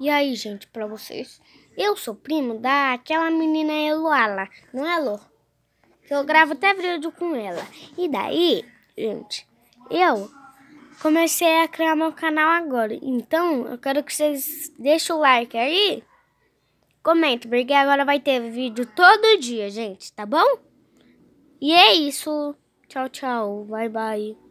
E aí, gente, pra vocês? Eu sou primo daquela menina Eloala, não é, Lô? eu gravo até vídeo com ela. E daí, gente, eu comecei a criar meu canal agora. Então, eu quero que vocês deixem o like aí. comentem. porque agora vai ter vídeo todo dia, gente, tá bom? E é isso. Tchau, tchau. Bye, bye.